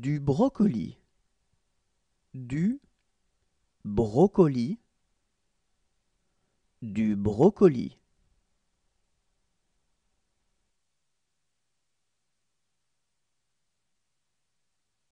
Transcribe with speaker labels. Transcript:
Speaker 1: du brocoli, du brocoli, du brocoli.